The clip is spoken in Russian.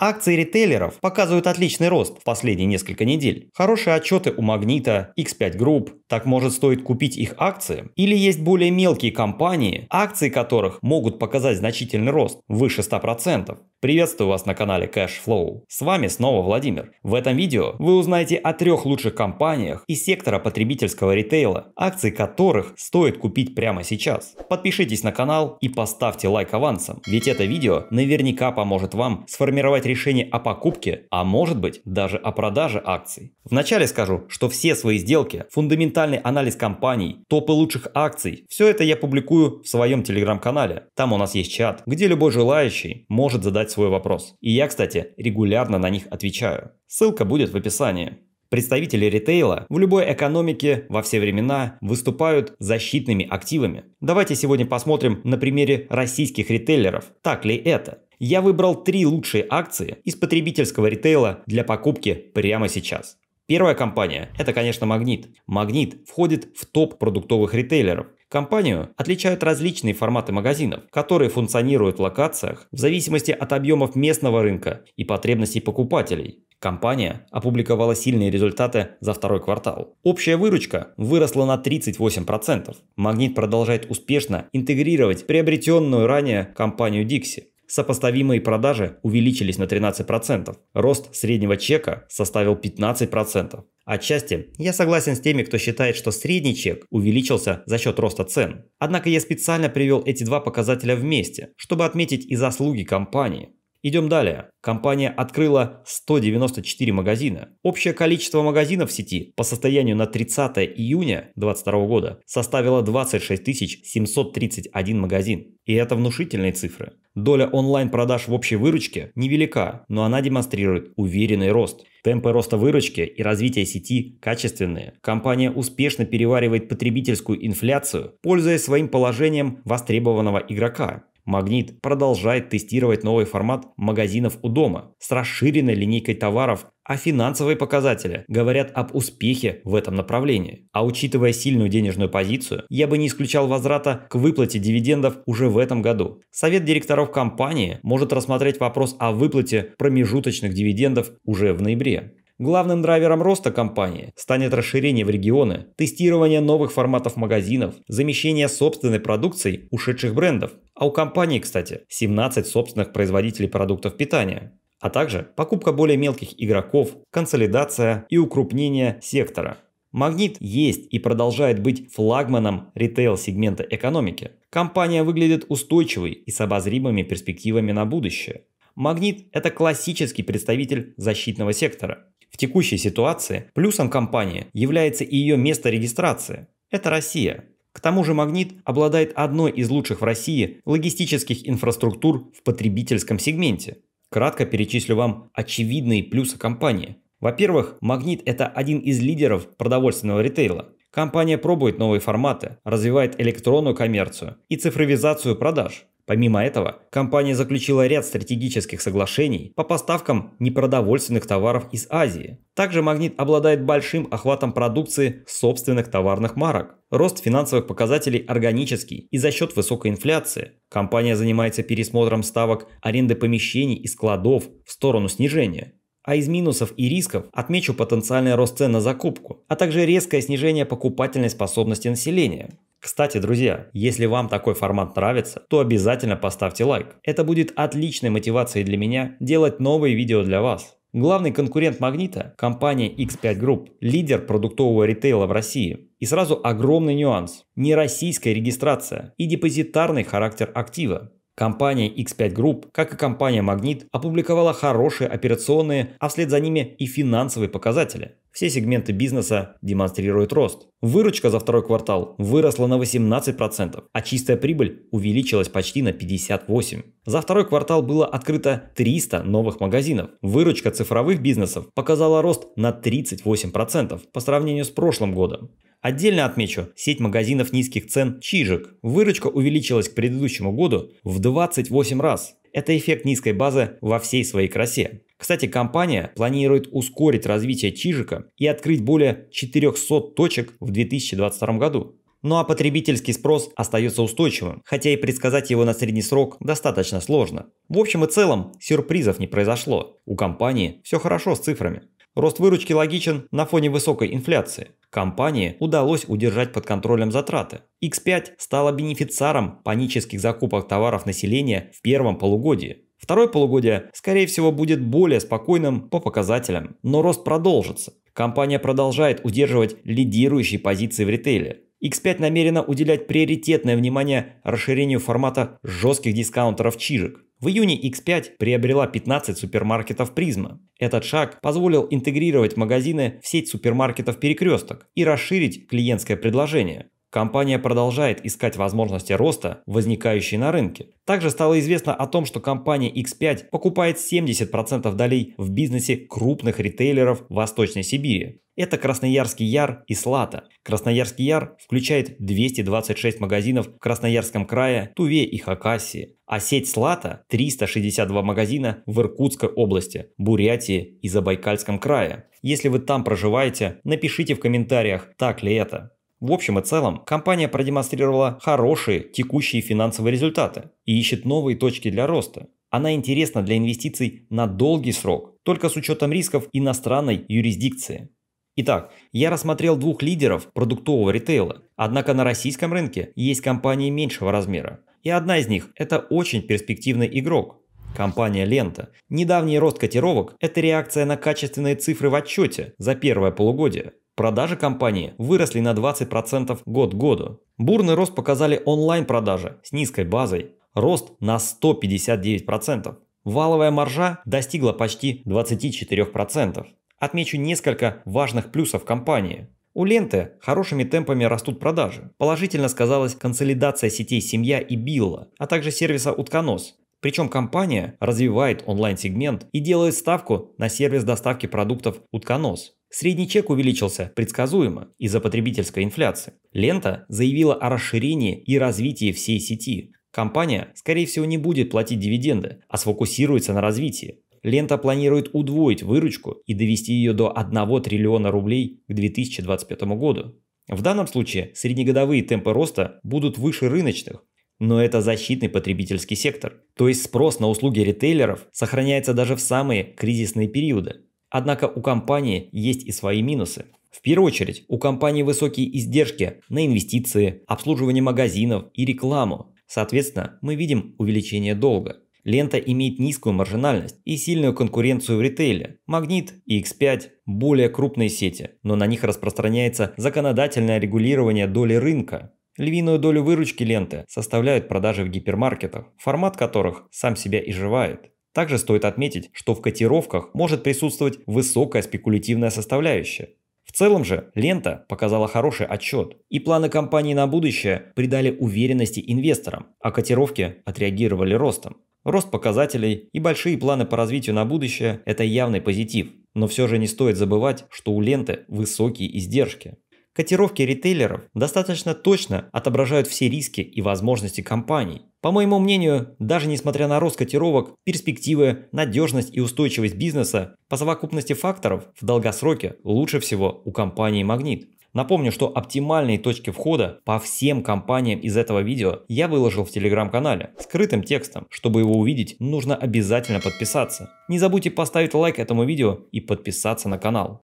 Акции ритейлеров показывают отличный рост в последние несколько недель. Хорошие отчеты у Магнита, X5 Group. Так может стоит купить их акции? Или есть более мелкие компании, акции которых могут показать значительный рост, выше 100%? Приветствую вас на канале CashFlow. С вами снова Владимир. В этом видео вы узнаете о трех лучших компаниях из сектора потребительского ритейла, акции которых стоит купить прямо сейчас. Подпишитесь на канал и поставьте лайк авансом, ведь это видео наверняка поможет вам сформировать решение о покупке, а может быть даже о продаже акций. Вначале скажу, что все свои сделки, фундаментальный анализ компаний, топы лучших акций, все это я публикую в своем телеграм-канале. Там у нас есть чат, где любой желающий может задать задать свой вопрос. И я, кстати, регулярно на них отвечаю. Ссылка будет в описании. Представители ритейла в любой экономике во все времена выступают защитными активами. Давайте сегодня посмотрим на примере российских ритейлеров. Так ли это? Я выбрал три лучшие акции из потребительского ритейла для покупки прямо сейчас. Первая компания – это, конечно, Магнит. Магнит входит в топ продуктовых ритейлеров. Компанию отличают различные форматы магазинов, которые функционируют в локациях в зависимости от объемов местного рынка и потребностей покупателей. Компания опубликовала сильные результаты за второй квартал. Общая выручка выросла на 38%. Магнит продолжает успешно интегрировать приобретенную ранее компанию Dixie. Сопоставимые продажи увеличились на 13%, рост среднего чека составил 15%. Отчасти я согласен с теми, кто считает, что средний чек увеличился за счет роста цен. Однако я специально привел эти два показателя вместе, чтобы отметить и заслуги компании. Идем далее. Компания открыла 194 магазина. Общее количество магазинов в сети по состоянию на 30 июня 2022 года составило 26 731 магазин. И это внушительные цифры. Доля онлайн-продаж в общей выручке невелика, но она демонстрирует уверенный рост. Темпы роста выручки и развития сети качественные. Компания успешно переваривает потребительскую инфляцию, пользуясь своим положением востребованного игрока. Магнит продолжает тестировать новый формат магазинов у дома с расширенной линейкой товаров, а финансовые показатели говорят об успехе в этом направлении. А учитывая сильную денежную позицию, я бы не исключал возврата к выплате дивидендов уже в этом году. Совет директоров компании может рассмотреть вопрос о выплате промежуточных дивидендов уже в ноябре. Главным драйвером роста компании станет расширение в регионы, тестирование новых форматов магазинов, замещение собственной продукции ушедших брендов. А у компании, кстати, 17 собственных производителей продуктов питания а также покупка более мелких игроков, консолидация и укрупнение сектора. Магнит есть и продолжает быть флагманом ритейл-сегмента экономики. Компания выглядит устойчивой и с обозримыми перспективами на будущее. Магнит – это классический представитель защитного сектора текущей ситуации плюсом компании является и ее место регистрации. Это Россия. К тому же «Магнит» обладает одной из лучших в России логистических инфраструктур в потребительском сегменте. Кратко перечислю вам очевидные плюсы компании. Во-первых, «Магнит» – это один из лидеров продовольственного ритейла. Компания пробует новые форматы, развивает электронную коммерцию и цифровизацию продаж. Помимо этого, компания заключила ряд стратегических соглашений по поставкам непродовольственных товаров из Азии. Также «Магнит» обладает большим охватом продукции собственных товарных марок. Рост финансовых показателей органический и за счет высокой инфляции. Компания занимается пересмотром ставок аренды помещений и складов в сторону снижения. А из минусов и рисков отмечу потенциальный рост цен на закупку, а также резкое снижение покупательной способности населения. Кстати, друзья, если вам такой формат нравится, то обязательно поставьте лайк. Это будет отличной мотивацией для меня делать новые видео для вас. Главный конкурент Магнита – компания X5 Group, лидер продуктового ритейла в России. И сразу огромный нюанс – не российская регистрация и депозитарный характер актива. Компания X5 Group, как и компания Магнит, опубликовала хорошие операционные, а вслед за ними и финансовые показатели. Все сегменты бизнеса демонстрируют рост. Выручка за второй квартал выросла на 18%, а чистая прибыль увеличилась почти на 58%. За второй квартал было открыто 300 новых магазинов. Выручка цифровых бизнесов показала рост на 38% по сравнению с прошлым годом. Отдельно отмечу сеть магазинов низких цен «Чижик». Выручка увеличилась к предыдущему году в 28 раз. Это эффект низкой базы во всей своей красе. Кстати, компания планирует ускорить развитие Чижика и открыть более 400 точек в 2022 году. Ну а потребительский спрос остается устойчивым, хотя и предсказать его на средний срок достаточно сложно. В общем и целом, сюрпризов не произошло. У компании все хорошо с цифрами. Рост выручки логичен на фоне высокой инфляции. Компании удалось удержать под контролем затраты. X5 стала бенефициаром панических закупок товаров населения в первом полугодии. Второе полугодие, скорее всего, будет более спокойным по показателям, но рост продолжится. Компания продолжает удерживать лидирующие позиции в ритейле. X5 намерена уделять приоритетное внимание расширению формата жестких дискаунтеров чижик. В июне X5 приобрела 15 супермаркетов «Призма». Этот шаг позволил интегрировать магазины в сеть супермаркетов «Перекресток» и расширить клиентское предложение. Компания продолжает искать возможности роста, возникающие на рынке. Также стало известно о том, что компания X5 покупает 70% долей в бизнесе крупных ритейлеров Восточной Сибири. Это Красноярский Яр и Слата. Красноярский Яр включает 226 магазинов в Красноярском крае, Туве и Хакасии, а сеть Слата – 362 магазина в Иркутской области, Бурятии и Забайкальском крае. Если вы там проживаете, напишите в комментариях, так ли это. В общем и целом, компания продемонстрировала хорошие текущие финансовые результаты и ищет новые точки для роста. Она интересна для инвестиций на долгий срок, только с учетом рисков иностранной юрисдикции. Итак, я рассмотрел двух лидеров продуктового ритейла, однако на российском рынке есть компании меньшего размера. И одна из них – это очень перспективный игрок, Компания «Лента». Недавний рост котировок – это реакция на качественные цифры в отчете за первое полугодие. Продажи компании выросли на 20% год к году. Бурный рост показали онлайн-продажи с низкой базой. Рост на 159%. Валовая маржа достигла почти 24%. Отмечу несколько важных плюсов компании. У ленты хорошими темпами растут продажи. Положительно сказалась консолидация сетей «Семья» и «Билла», а также сервиса «Утконос». Причем компания развивает онлайн-сегмент и делает ставку на сервис доставки продуктов «Утконос». Средний чек увеличился предсказуемо из-за потребительской инфляции. Лента заявила о расширении и развитии всей сети. Компания, скорее всего, не будет платить дивиденды, а сфокусируется на развитии. Лента планирует удвоить выручку и довести ее до 1 триллиона рублей к 2025 году. В данном случае среднегодовые темпы роста будут выше рыночных, но это защитный потребительский сектор. То есть спрос на услуги ритейлеров сохраняется даже в самые кризисные периоды. Однако у компании есть и свои минусы. В первую очередь, у компании высокие издержки на инвестиции, обслуживание магазинов и рекламу. Соответственно, мы видим увеличение долга. Лента имеет низкую маржинальность и сильную конкуренцию в ритейле. Магнит и X5 – более крупные сети, но на них распространяется законодательное регулирование доли рынка. Львиную долю выручки ленты составляют продажи в гипермаркетах, формат которых сам себя изживает. Также стоит отметить, что в котировках может присутствовать высокая спекулятивная составляющая. В целом же лента показала хороший отчет, и планы компании на будущее придали уверенности инвесторам, а котировки отреагировали ростом. Рост показателей и большие планы по развитию на будущее – это явный позитив. Но все же не стоит забывать, что у ленты высокие издержки. Котировки ритейлеров достаточно точно отображают все риски и возможности компаний. По моему мнению, даже несмотря на рост котировок, перспективы, надежность и устойчивость бизнеса по совокупности факторов в долгосроке лучше всего у компании «Магнит». Напомню, что оптимальные точки входа по всем компаниям из этого видео я выложил в телеграм-канале скрытым текстом. Чтобы его увидеть, нужно обязательно подписаться. Не забудьте поставить лайк этому видео и подписаться на канал.